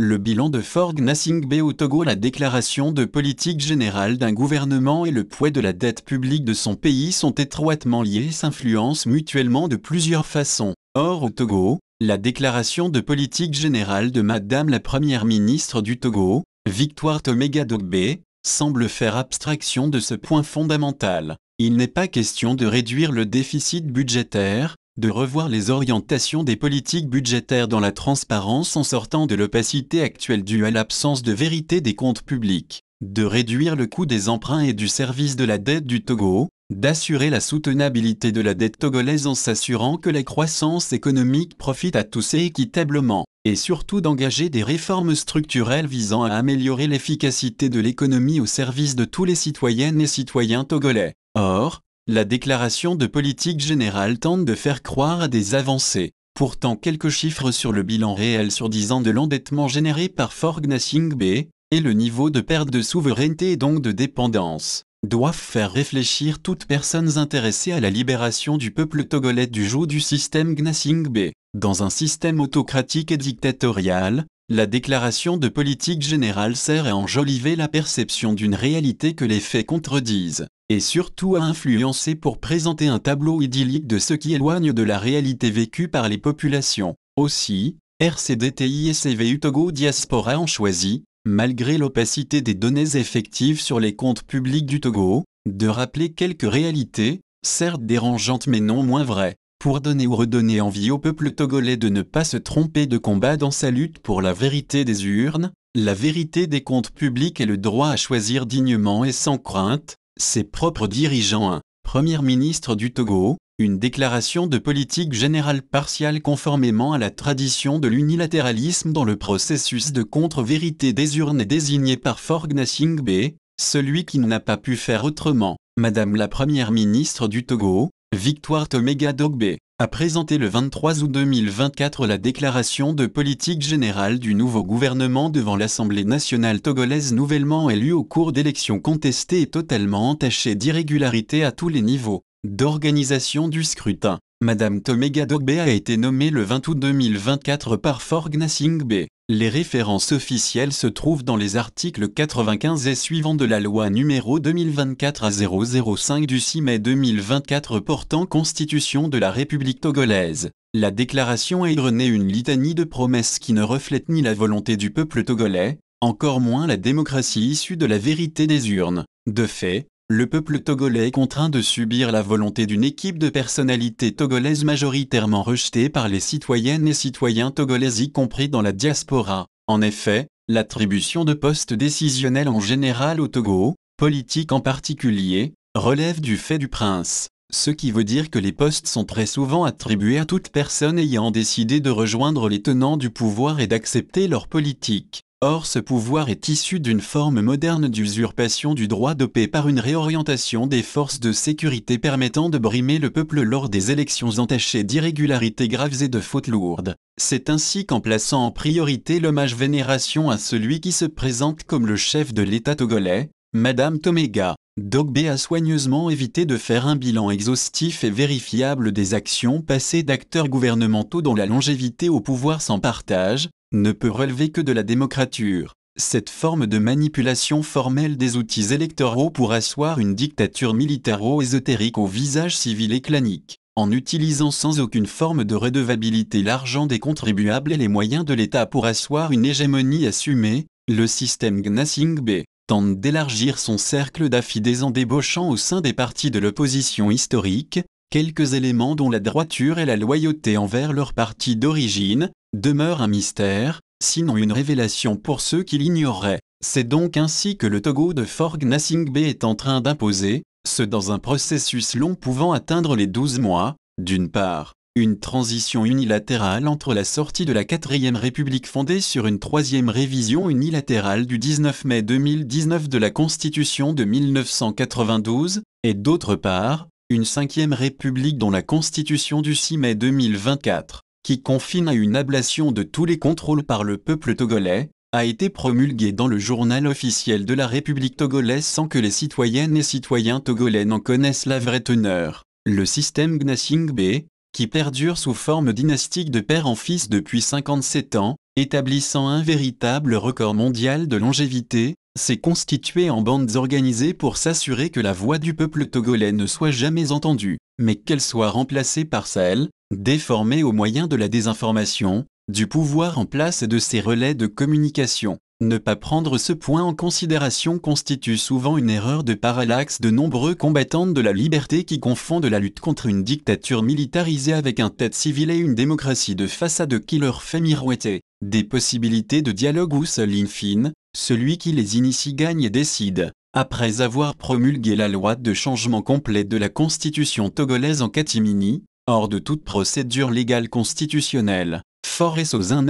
Le bilan de Forg Nasingbe au Togo, la déclaration de politique générale d'un gouvernement et le poids de la dette publique de son pays sont étroitement liés et s'influencent mutuellement de plusieurs façons. Or au Togo, la déclaration de politique générale de Madame la Première ministre du Togo, Victoire Toméga Dogbe, semble faire abstraction de ce point fondamental. Il n'est pas question de réduire le déficit budgétaire, de revoir les orientations des politiques budgétaires dans la transparence en sortant de l'opacité actuelle due à l'absence de vérité des comptes publics, de réduire le coût des emprunts et du service de la dette du Togo, d'assurer la soutenabilité de la dette togolaise en s'assurant que la croissance économique profite à tous et équitablement, et surtout d'engager des réformes structurelles visant à améliorer l'efficacité de l'économie au service de tous les citoyennes et citoyens togolais. Or, la déclaration de politique générale tente de faire croire à des avancées. Pourtant quelques chiffres sur le bilan réel sur 10 ans de l'endettement généré par Fort B et le niveau de perte de souveraineté et donc de dépendance doivent faire réfléchir toutes personnes intéressées à la libération du peuple togolais du joug du système Gnassingbé. Dans un système autocratique et dictatorial, la déclaration de politique générale sert à enjoliver la perception d'une réalité que les faits contredisent et surtout à influencer pour présenter un tableau idyllique de ce qui éloigne de la réalité vécue par les populations. Aussi, RCDTI et CVU Togo Diaspora ont choisi, malgré l'opacité des données effectives sur les comptes publics du Togo, de rappeler quelques réalités, certes dérangeantes mais non moins vraies, pour donner ou redonner envie au peuple togolais de ne pas se tromper de combat dans sa lutte pour la vérité des urnes, la vérité des comptes publics et le droit à choisir dignement et sans crainte, ses propres dirigeants. Hein. Premier ministre du Togo, une déclaration de politique générale partiale conformément à la tradition de l'unilatéralisme dans le processus de contre-vérité des urnes désigné par Forgna B, celui qui n'a pas pu faire autrement. Madame la Première ministre du Togo, Victoire Tomega Dogbe a présenté le 23 août 2024 la déclaration de politique générale du nouveau gouvernement devant l'Assemblée nationale togolaise nouvellement élue au cours d'élections contestées et totalement entachées d'irrégularités à tous les niveaux d'organisation du scrutin. Madame Tomega Dogbe a été nommée le 20 août 2024 par Forgnasingbe, les références officielles se trouvent dans les articles 95 et suivants de la loi numéro 2024 à 005 du 6 mai 2024 portant constitution de la République togolaise. La déclaration a égrené une litanie de promesses qui ne reflète ni la volonté du peuple togolais, encore moins la démocratie issue de la vérité des urnes. De fait, le peuple togolais est contraint de subir la volonté d'une équipe de personnalités togolaises majoritairement rejetées par les citoyennes et citoyens togolais y compris dans la diaspora. En effet, l'attribution de postes décisionnels en général au Togo, politique en particulier, relève du fait du prince, ce qui veut dire que les postes sont très souvent attribués à toute personne ayant décidé de rejoindre les tenants du pouvoir et d'accepter leur politique. Or ce pouvoir est issu d'une forme moderne d'usurpation du droit de paix par une réorientation des forces de sécurité permettant de brimer le peuple lors des élections entachées d'irrégularités graves et de fautes lourdes. C'est ainsi qu'en plaçant en priorité l'hommage vénération à celui qui se présente comme le chef de l'État togolais, Madame Toméga, Dogbe a soigneusement évité de faire un bilan exhaustif et vérifiable des actions passées d'acteurs gouvernementaux dont la longévité au pouvoir s'en partage, ne peut relever que de la démocrature. Cette forme de manipulation formelle des outils électoraux pour asseoir une dictature militaro-ésotérique au visage civil et clanique, en utilisant sans aucune forme de redevabilité l'argent des contribuables et les moyens de l'État pour asseoir une hégémonie assumée, le système B, tente d'élargir son cercle d'affidés en débauchant au sein des partis de l'opposition historique quelques éléments dont la droiture et la loyauté envers leur parti d'origine, demeure un mystère, sinon une révélation pour ceux qui l'ignoreraient. C'est donc ainsi que le Togo de Forg Nasingbe est en train d'imposer, ce dans un processus long pouvant atteindre les 12 mois, d'une part, une transition unilatérale entre la sortie de la 4 République fondée sur une troisième révision unilatérale du 19 mai 2019 de la Constitution de 1992, et d'autre part, une 5 République dont la Constitution du 6 mai 2024 qui confine à une ablation de tous les contrôles par le peuple togolais, a été promulgué dans le journal officiel de la République togolaise sans que les citoyennes et citoyens togolais n'en connaissent la vraie teneur. Le système Gnassingbé, qui perdure sous forme dynastique de père en fils depuis 57 ans, établissant un véritable record mondial de longévité, s'est constitué en bandes organisées pour s'assurer que la voix du peuple togolais ne soit jamais entendue, mais qu'elle soit remplacée par celle, déformé au moyen de la désinformation, du pouvoir en place et de ses relais de communication. Ne pas prendre ce point en considération constitue souvent une erreur de parallaxe de nombreux combattants de la liberté qui confondent la lutte contre une dictature militarisée avec un tête civil et une démocratie de façade qui leur fait miroiter des possibilités de dialogue où seul in fine, celui qui les initie gagne et décide. Après avoir promulgué la loi de changement complet de la constitution togolaise en catimini, hors de toute procédure légale constitutionnelle. Forrest aux un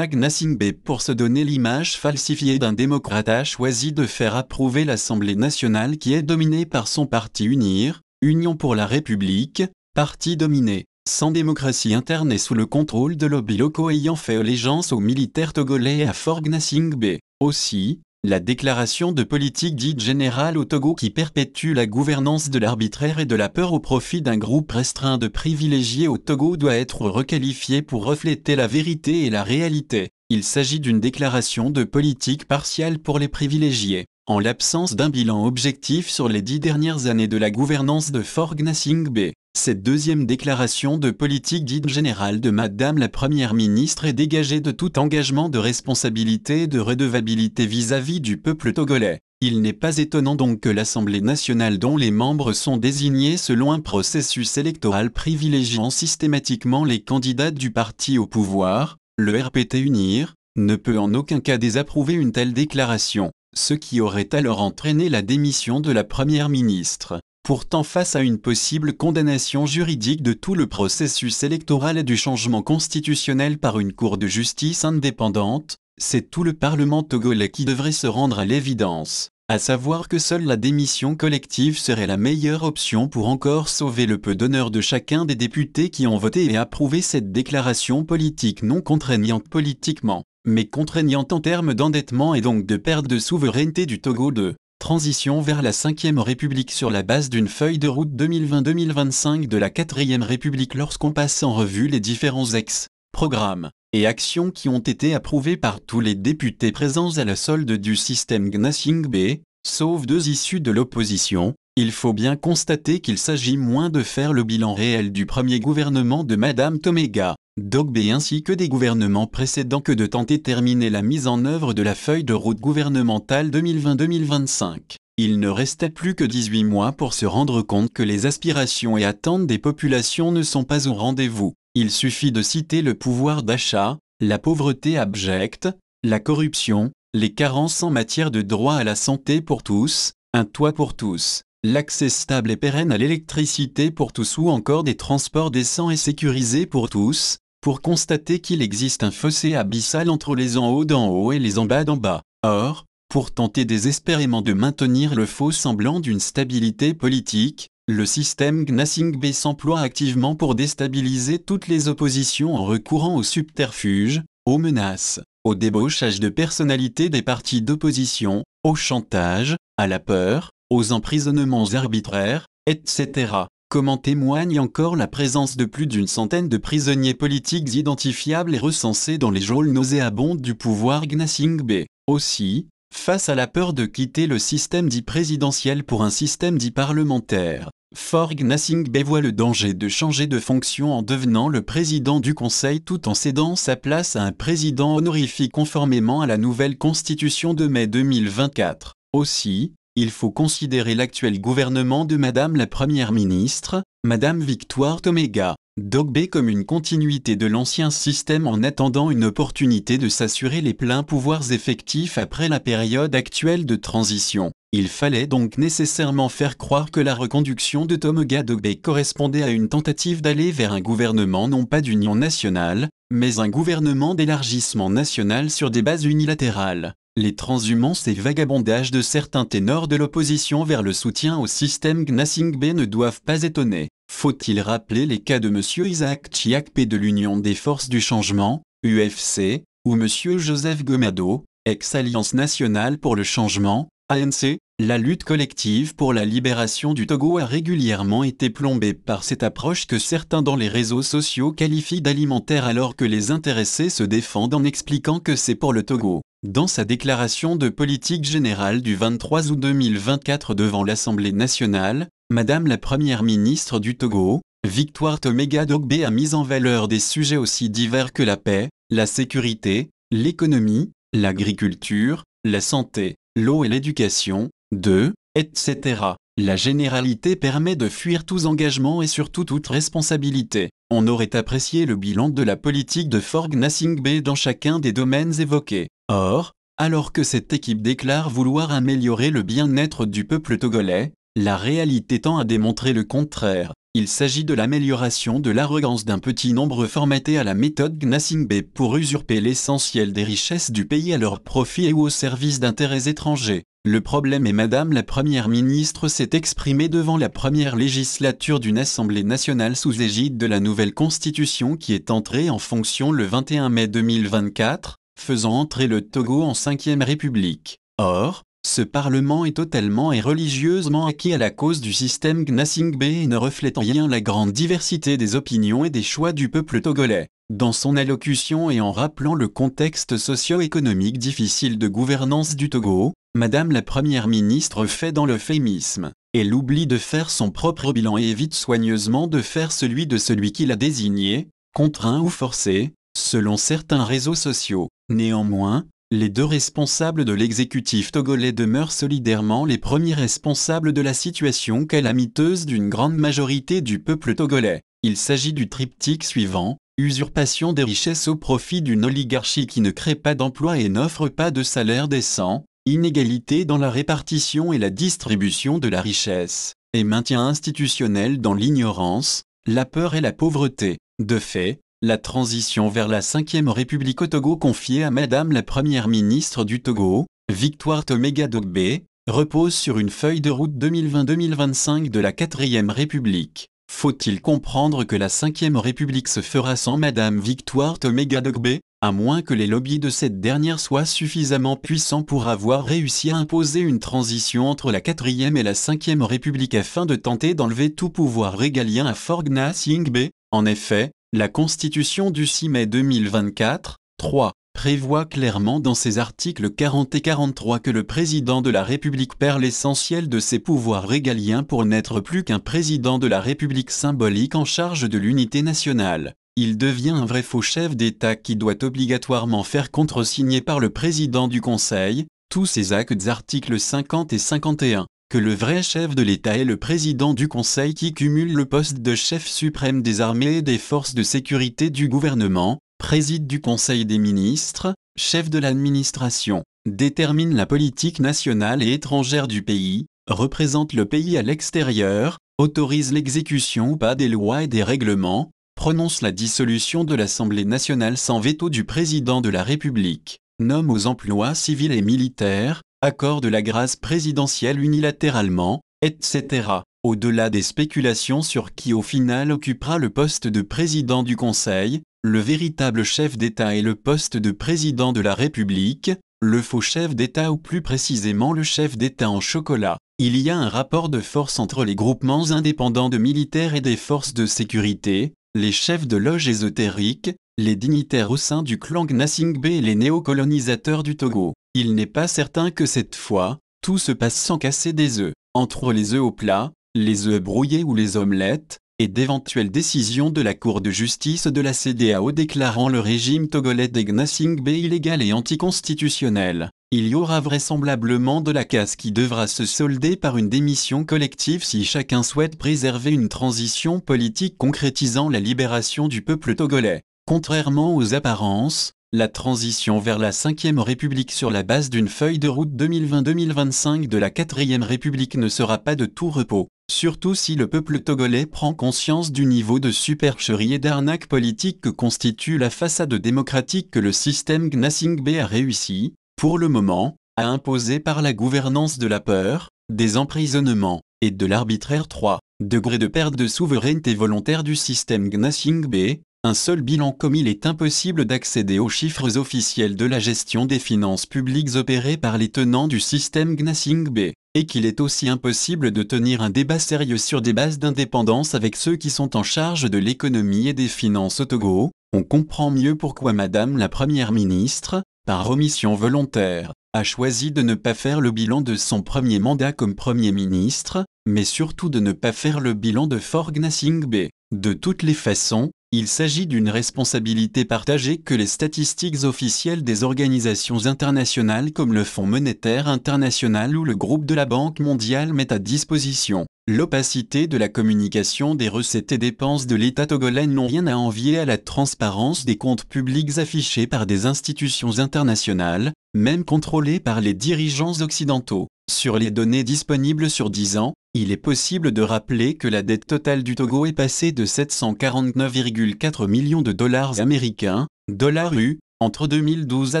pour se donner l'image falsifiée d'un démocrate a choisi de faire approuver l'Assemblée nationale qui est dominée par son parti Unir, Union pour la République, parti dominé, sans démocratie interne et sous le contrôle de lobbies locaux ayant fait allégeance aux militaires togolais à Fort-Gnassingbé. Nasingbe. Aussi, la déclaration de politique dite générale au Togo qui perpétue la gouvernance de l'arbitraire et de la peur au profit d'un groupe restreint de privilégiés au Togo doit être requalifiée pour refléter la vérité et la réalité. Il s'agit d'une déclaration de politique partielle pour les privilégiés en l'absence d'un bilan objectif sur les dix dernières années de la gouvernance de fort Singbe. Cette deuxième déclaration de politique dite générale de Madame la Première ministre est dégagée de tout engagement de responsabilité et de redevabilité vis à -vis du peuple togolais. Il n'est pas étonnant donc que l'Assemblée nationale dont les membres sont désignés selon un processus électoral privilégiant systématiquement les candidats du parti au pouvoir, le RPT Unir, ne peut en aucun cas désapprouver une telle déclaration ce qui aurait alors entraîné la démission de la Première ministre. Pourtant face à une possible condamnation juridique de tout le processus électoral et du changement constitutionnel par une Cour de justice indépendante, c'est tout le Parlement togolais qui devrait se rendre à l'évidence, à savoir que seule la démission collective serait la meilleure option pour encore sauver le peu d'honneur de chacun des députés qui ont voté et approuvé cette déclaration politique non contraignante politiquement mais contraignant en termes d'endettement et donc de perte de souveraineté du Togo de transition vers la 5 e République sur la base d'une feuille de route 2020-2025 de la 4 e République lorsqu'on passe en revue les différents ex, programmes et actions qui ont été approuvés par tous les députés présents à la solde du système B, sauf deux issus de l'opposition, il faut bien constater qu'il s'agit moins de faire le bilan réel du premier gouvernement de Madame Toméga, Dogbe ainsi que des gouvernements précédents que de tenter terminer la mise en œuvre de la feuille de route gouvernementale 2020-2025. Il ne restait plus que 18 mois pour se rendre compte que les aspirations et attentes des populations ne sont pas au rendez-vous. Il suffit de citer le pouvoir d'achat, la pauvreté abjecte, la corruption, les carences en matière de droit à la santé pour tous, un toit pour tous L'accès stable et pérenne à l'électricité pour tous ou encore des transports décents et sécurisés pour tous, pour constater qu'il existe un fossé abyssal entre les en haut d'en haut et les en bas d'en bas. Or, pour tenter désespérément de maintenir le faux semblant d'une stabilité politique, le système Gnassingbé s'emploie activement pour déstabiliser toutes les oppositions en recourant aux subterfuges, aux menaces, au débauchage de personnalités des partis d'opposition, au chantage, à la peur, aux emprisonnements arbitraires, etc. Comment témoigne encore la présence de plus d'une centaine de prisonniers politiques identifiables et recensés dans les geôles nauséabondes du pouvoir Gnassingbé. Aussi, face à la peur de quitter le système dit présidentiel pour un système dit parlementaire, Fort Gnassingbé voit le danger de changer de fonction en devenant le président du Conseil tout en cédant sa place à un président honorifique conformément à la nouvelle constitution de mai 2024. Aussi, il faut considérer l'actuel gouvernement de Madame la Première ministre, Madame Victoire Toméga, Dogbe comme une continuité de l'ancien système en attendant une opportunité de s'assurer les pleins pouvoirs effectifs après la période actuelle de transition. Il fallait donc nécessairement faire croire que la reconduction de Toméga Dogbe correspondait à une tentative d'aller vers un gouvernement non pas d'union nationale, mais un gouvernement d'élargissement national sur des bases unilatérales les transhumances et vagabondages de certains ténors de l'opposition vers le soutien au système Gnassingbé ne doivent pas étonner. Faut-il rappeler les cas de M. Isaac Chiakpé de l'Union des Forces du Changement, UFC, ou M. Joseph Gomado, ex-Alliance Nationale pour le Changement, ANC La lutte collective pour la libération du Togo a régulièrement été plombée par cette approche que certains dans les réseaux sociaux qualifient d'alimentaire alors que les intéressés se défendent en expliquant que c'est pour le Togo. Dans sa déclaration de politique générale du 23 août 2024 devant l'Assemblée nationale, Madame la Première ministre du Togo, Victoire Toméga Dogbe a mis en valeur des sujets aussi divers que la paix, la sécurité, l'économie, l'agriculture, la santé, l'eau et l'éducation, 2, etc. La généralité permet de fuir tous engagements et surtout toute responsabilité. On aurait apprécié le bilan de la politique de Forg Nassingbe dans chacun des domaines évoqués. Or, alors que cette équipe déclare vouloir améliorer le bien-être du peuple togolais, la réalité tend à démontrer le contraire. Il s'agit de l'amélioration de l'arrogance d'un petit nombre formaté à la méthode Gnassingbé pour usurper l'essentiel des richesses du pays à leur profit et ou au service d'intérêts étrangers. Le problème est Madame la Première ministre s'est exprimée devant la première législature d'une Assemblée nationale sous l'égide de la nouvelle Constitution qui est entrée en fonction le 21 mai 2024, faisant entrer le Togo en 5e République. Or, ce parlement est totalement et religieusement acquis à la cause du système Gnassingbé et ne reflète en rien la grande diversité des opinions et des choix du peuple togolais. Dans son allocution et en rappelant le contexte socio-économique difficile de gouvernance du Togo, Madame la Première ministre fait dans l'euphémisme. Elle oublie de faire son propre bilan et évite soigneusement de faire celui de celui qui l'a désigné, contraint ou forcé, selon certains réseaux sociaux. Néanmoins, les deux responsables de l'exécutif togolais demeurent solidairement les premiers responsables de la situation calamiteuse d'une grande majorité du peuple togolais. Il s'agit du triptyque suivant, usurpation des richesses au profit d'une oligarchie qui ne crée pas d'emplois et n'offre pas de salaire décent, inégalité dans la répartition et la distribution de la richesse, et maintien institutionnel dans l'ignorance, la peur et la pauvreté. De fait, la transition vers la 5 5e République au Togo confiée à Madame la Première ministre du Togo, Victoire Toméga Dogbe, repose sur une feuille de route 2020-2025 de la 4ème République. Faut-il comprendre que la 5 République se fera sans Madame Victoire Toméga Dogbe, à moins que les lobbies de cette dernière soient suffisamment puissants pour avoir réussi à imposer une transition entre la 4 e et la 5 République afin de tenter d'enlever tout pouvoir régalien à Forgna Singbe En effet, la Constitution du 6 mai 2024, 3, prévoit clairement dans ses articles 40 et 43 que le président de la République perd l'essentiel de ses pouvoirs régaliens pour n'être plus qu'un président de la République symbolique en charge de l'unité nationale. Il devient un vrai faux chef d'État qui doit obligatoirement faire contresigner par le président du Conseil tous ses actes articles 50 et 51 que le vrai chef de l'État est le président du Conseil qui cumule le poste de chef suprême des armées et des forces de sécurité du gouvernement, préside du Conseil des ministres, chef de l'administration, détermine la politique nationale et étrangère du pays, représente le pays à l'extérieur, autorise l'exécution ou pas des lois et des règlements, prononce la dissolution de l'Assemblée nationale sans veto du président de la République, nomme aux emplois civils et militaires, accord de la grâce présidentielle unilatéralement, etc. Au-delà des spéculations sur qui au final occupera le poste de président du Conseil, le véritable chef d'État et le poste de président de la République, le faux chef d'État ou plus précisément le chef d'État en chocolat. Il y a un rapport de force entre les groupements indépendants de militaires et des forces de sécurité, les chefs de loges ésotériques, les dignitaires au sein du clan Gnasingbe et les néocolonisateurs du Togo. Il n'est pas certain que cette fois, tout se passe sans casser des œufs. Entre les œufs au plat, les œufs brouillés ou les omelettes, et d'éventuelles décisions de la Cour de justice de la CDAO déclarant le régime togolais de Gnassingbé illégal et anticonstitutionnel. Il y aura vraisemblablement de la casse qui devra se solder par une démission collective si chacun souhaite préserver une transition politique concrétisant la libération du peuple togolais. Contrairement aux apparences, la transition vers la 5e République sur la base d'une feuille de route 2020-2025 de la 4 e République ne sera pas de tout repos, surtout si le peuple togolais prend conscience du niveau de supercherie et d'arnaque politique que constitue la façade démocratique que le système Gnassingbé a réussi, pour le moment, à imposer par la gouvernance de la peur, des emprisonnements et de l'arbitraire 3 degré de perte de souveraineté volontaire du système Gnassingbé, un seul bilan comme il est impossible d'accéder aux chiffres officiels de la gestion des finances publiques opérées par les tenants du système B, et qu'il est aussi impossible de tenir un débat sérieux sur des bases d'indépendance avec ceux qui sont en charge de l'économie et des finances au Togo, on comprend mieux pourquoi Madame la Première ministre, par omission volontaire, a choisi de ne pas faire le bilan de son premier mandat comme Premier ministre, mais surtout de ne pas faire le bilan de Fort B De toutes les façons, il s'agit d'une responsabilité partagée que les statistiques officielles des organisations internationales comme le Fonds monétaire international ou le groupe de la Banque mondiale mettent à disposition. L'opacité de la communication des recettes et dépenses de l'État togolais n'ont rien à envier à la transparence des comptes publics affichés par des institutions internationales, même contrôlées par les dirigeants occidentaux. Sur les données disponibles sur 10 ans, il est possible de rappeler que la dette totale du Togo est passée de 749,4 millions de dollars américains, dollars U, entre 2012 à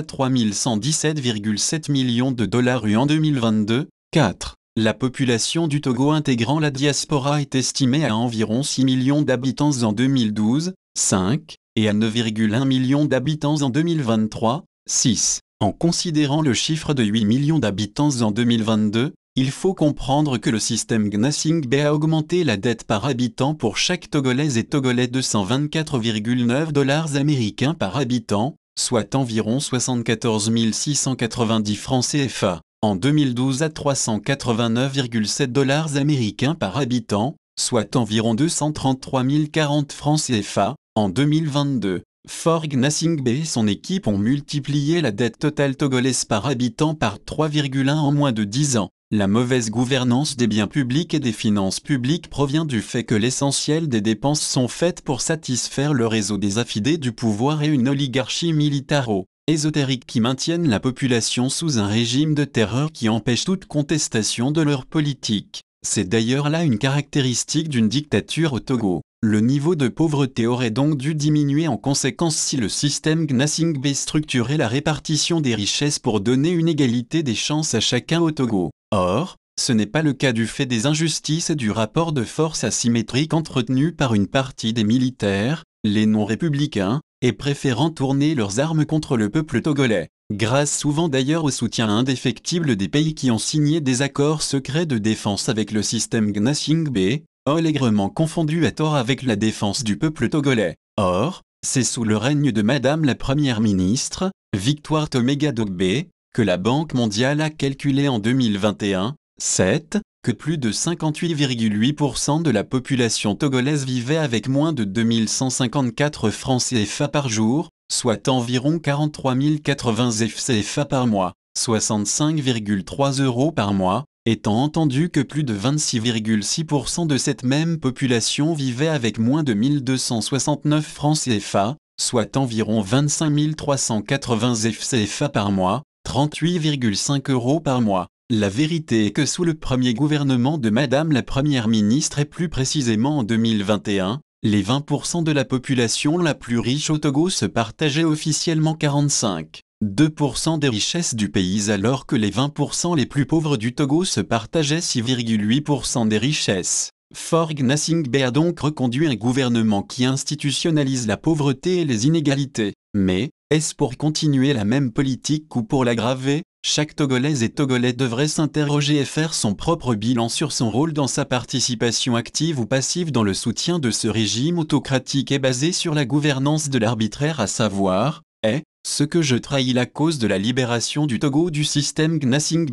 3117,7 millions de dollars U en 2022. 4. La population du Togo intégrant la diaspora est estimée à environ 6 millions d'habitants en 2012, 5, et à 9,1 millions d'habitants en 2023, 6. En considérant le chiffre de 8 millions d'habitants en 2022, il faut comprendre que le système Gnassingbé a augmenté la dette par habitant pour chaque Togolais et Togolais de 124,9 dollars américains par habitant, soit environ 74 690 francs CFA, en 2012 à 389,7 dollars américains par habitant, soit environ 233 040 francs CFA, en 2022. Forg Gnassingbé et son équipe ont multiplié la dette totale togolaise par habitant par 3,1 en moins de 10 ans. La mauvaise gouvernance des biens publics et des finances publiques provient du fait que l'essentiel des dépenses sont faites pour satisfaire le réseau des affidés du pouvoir et une oligarchie militaro-ésotérique qui maintiennent la population sous un régime de terreur qui empêche toute contestation de leur politique. C'est d'ailleurs là une caractéristique d'une dictature au Togo. Le niveau de pauvreté aurait donc dû diminuer en conséquence si le système Gnasingbe structurait la répartition des richesses pour donner une égalité des chances à chacun au Togo. Or, ce n'est pas le cas du fait des injustices et du rapport de force asymétrique entretenu par une partie des militaires, les non-républicains, et préférant tourner leurs armes contre le peuple togolais, grâce souvent d'ailleurs au soutien indéfectible des pays qui ont signé des accords secrets de défense avec le système Gnassingbé, allègrement confondu à tort avec la défense du peuple togolais. Or, c'est sous le règne de Madame la Première ministre, Victoire Toméga Dogbe, que la Banque mondiale a calculé en 2021, 7, que plus de 58,8% de la population togolaise vivait avec moins de 2154 francs CFA par jour, soit environ 43 080 FCFA par mois, 65,3 euros par mois, étant entendu que plus de 26,6% de cette même population vivait avec moins de 1269 francs CFA, soit environ 25 380 FCFA par mois, 38,5 euros par mois. La vérité est que sous le premier gouvernement de Madame la Première ministre et plus précisément en 2021, les 20% de la population la plus riche au Togo se partageaient officiellement 45,2% des richesses du pays alors que les 20% les plus pauvres du Togo se partageaient 6,8% des richesses. Forg Nassingbe a donc reconduit un gouvernement qui institutionnalise la pauvreté et les inégalités. Mais, est-ce pour continuer la même politique ou pour l'aggraver Chaque Togolaise et Togolais devrait s'interroger et faire son propre bilan sur son rôle dans sa participation active ou passive dans le soutien de ce régime autocratique et basé sur la gouvernance de l'arbitraire à savoir, est, ce que je trahis la cause de la libération du Togo du système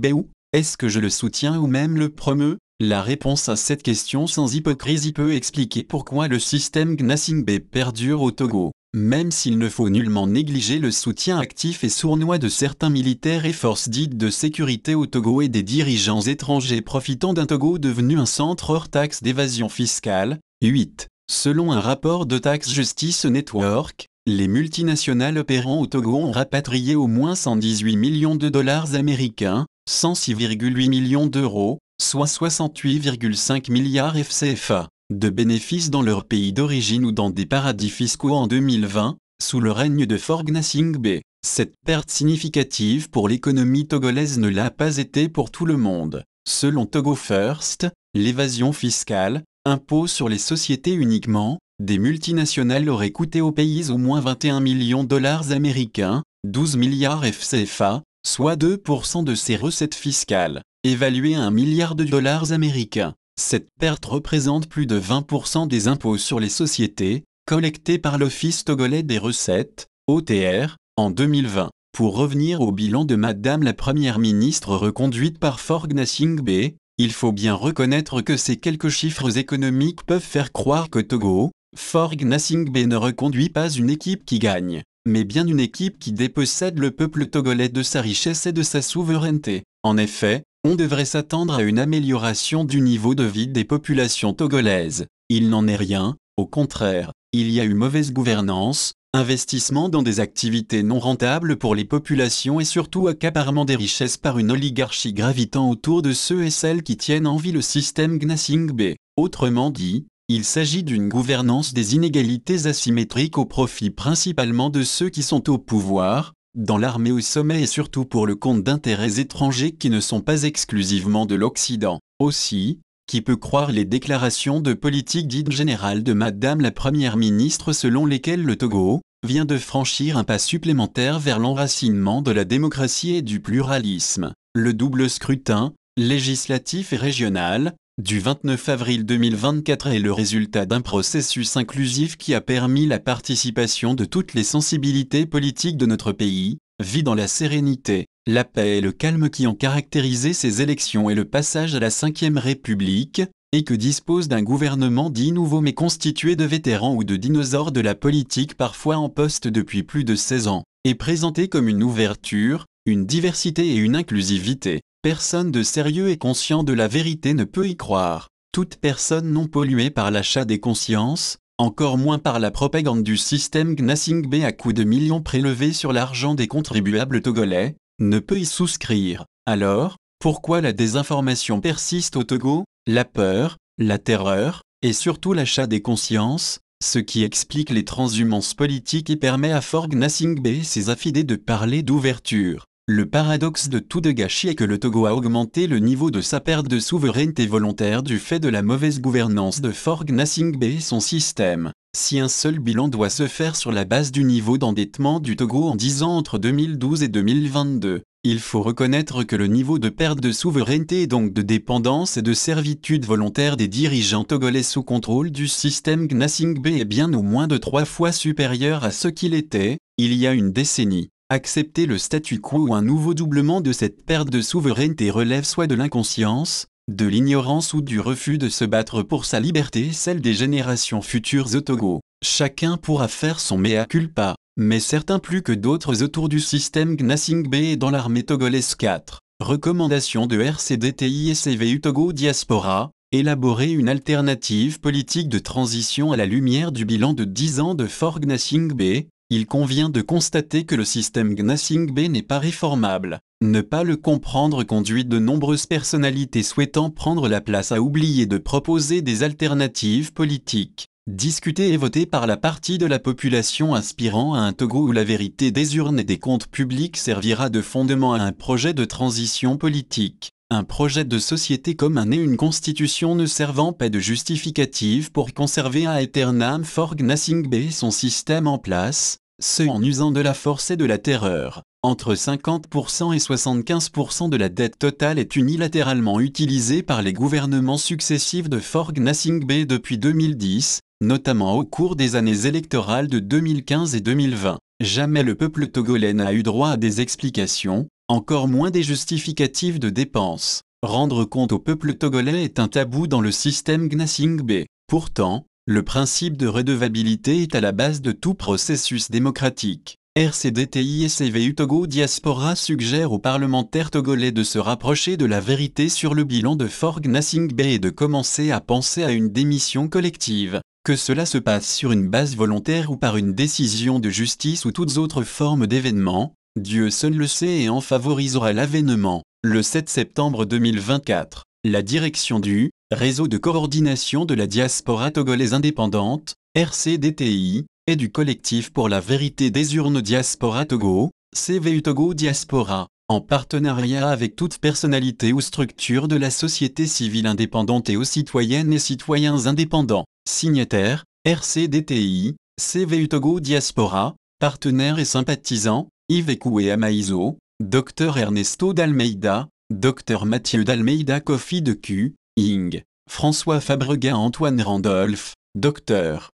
ou Est-ce que je le soutiens ou même le promeus la réponse à cette question sans hypocrisie peut expliquer pourquoi le système Gnassingbé perdure au Togo même s'il ne faut nullement négliger le soutien actif et sournois de certains militaires et forces dites de sécurité au Togo et des dirigeants étrangers profitant d'un Togo devenu un centre hors taxe d'évasion fiscale. 8. Selon un rapport de Tax Justice Network, les multinationales opérant au Togo ont rapatrié au moins 118 millions de dollars américains, 106,8 millions d'euros, soit 68,5 milliards FCFA de bénéfices dans leur pays d'origine ou dans des paradis fiscaux en 2020, sous le règne de Forgna Singbe. Cette perte significative pour l'économie togolaise ne l'a pas été pour tout le monde. Selon Togo First, l'évasion fiscale, impôt sur les sociétés uniquement, des multinationales auraient coûté au pays au moins 21 millions de dollars américains, 12 milliards FCFA, soit 2% de ses recettes fiscales, évaluées à 1 milliard de dollars américains. Cette perte représente plus de 20% des impôts sur les sociétés collectés par l'Office togolais des recettes, OTR, en 2020. Pour revenir au bilan de Madame la Première ministre reconduite par Forgna Singbe, il faut bien reconnaître que ces quelques chiffres économiques peuvent faire croire que Togo, Forgna Singbe ne reconduit pas une équipe qui gagne, mais bien une équipe qui dépossède le peuple togolais de sa richesse et de sa souveraineté. En effet, on devrait s'attendre à une amélioration du niveau de vie des populations togolaises. Il n'en est rien, au contraire, il y a eu mauvaise gouvernance, investissement dans des activités non rentables pour les populations et surtout accaparement des richesses par une oligarchie gravitant autour de ceux et celles qui tiennent en vie le système Gnassingbé. Autrement dit, il s'agit d'une gouvernance des inégalités asymétriques au profit principalement de ceux qui sont au pouvoir, dans l'armée au sommet et surtout pour le compte d'intérêts étrangers qui ne sont pas exclusivement de l'Occident. Aussi, qui peut croire les déclarations de politique dite générale de Madame la Première ministre selon lesquelles le Togo vient de franchir un pas supplémentaire vers l'enracinement de la démocratie et du pluralisme. Le double scrutin, législatif et régional, du 29 avril 2024 est le résultat d'un processus inclusif qui a permis la participation de toutes les sensibilités politiques de notre pays, vit dans la sérénité, la paix et le calme qui ont caractérisé ces élections et le passage à la Ve République, et que dispose d'un gouvernement dit nouveau mais constitué de vétérans ou de dinosaures de la politique parfois en poste depuis plus de 16 ans, est présenté comme une ouverture, une diversité et une inclusivité. Personne de sérieux et conscient de la vérité ne peut y croire. Toute personne non polluée par l'achat des consciences, encore moins par la propagande du système Gnassingbé à coups de millions prélevés sur l'argent des contribuables togolais, ne peut y souscrire. Alors, pourquoi la désinformation persiste au Togo, la peur, la terreur, et surtout l'achat des consciences, ce qui explique les transhumances politiques et permet à Fort Gnassingbé et ses affidés de parler d'ouverture. Le paradoxe de tout de gâchis est que le Togo a augmenté le niveau de sa perte de souveraineté volontaire du fait de la mauvaise gouvernance de Fort Nasingbe et son système. Si un seul bilan doit se faire sur la base du niveau d'endettement du Togo en 10 ans entre 2012 et 2022, il faut reconnaître que le niveau de perte de souveraineté et donc de dépendance et de servitude volontaire des dirigeants togolais sous contrôle du système Gnasingbe est bien au moins de trois fois supérieur à ce qu'il était, il y a une décennie. Accepter le statu quo ou un nouveau doublement de cette perte de souveraineté relève soit de l'inconscience, de l'ignorance ou du refus de se battre pour sa liberté celle des générations futures au Togo. Chacun pourra faire son mea culpa, mais certains plus que d'autres autour du système Gnasingbe et dans l'armée togolaise 4. Recommandation de RCDTI et CVU Togo Diaspora, élaborer une alternative politique de transition à la lumière du bilan de 10 ans de Fort Gnassingbé, il convient de constater que le système Gnassingbé n'est pas réformable. Ne pas le comprendre conduit de nombreuses personnalités souhaitant prendre la place à oublier de proposer des alternatives politiques, discutées et votées par la partie de la population aspirant à un Togo où la vérité des urnes et des comptes publics servira de fondement à un projet de transition politique. Un projet de société commun et une constitution ne servant pas de justificative pour conserver à Eternam forg nassing son système en place, ce en usant de la force et de la terreur. Entre 50% et 75% de la dette totale est unilatéralement utilisée par les gouvernements successifs de Forg Nassing depuis 2010, notamment au cours des années électorales de 2015 et 2020. Jamais le peuple togolais n'a eu droit à des explications, encore moins des justificatifs de dépenses. Rendre compte au peuple togolais est un tabou dans le système Gnassingbé. Pourtant, le principe de redevabilité est à la base de tout processus démocratique. RCDTI et CVU Togo Diaspora suggèrent aux parlementaires togolais de se rapprocher de la vérité sur le bilan de Fort Gnassingbé et de commencer à penser à une démission collective. Que cela se passe sur une base volontaire ou par une décision de justice ou toutes autres formes d'événements, Dieu seul le sait et en favorisera l'avènement. Le 7 septembre 2024, la direction du Réseau de coordination de la diaspora togolaise indépendante, RCDTI, et du collectif pour la vérité des urnes Diaspora Togo, CVU Togo Diaspora, en partenariat avec toute personnalité ou structure de la société civile indépendante et aux citoyennes et citoyens indépendants. signataires, RCDTI, CVU Togo Diaspora, partenaires et sympathisants, Yves Ekoué Amaïzo, Dr Ernesto d'Almeida, Dr Mathieu d'Almeida Kofi de Q, Ing, François Fabregat Antoine Randolph, Dr.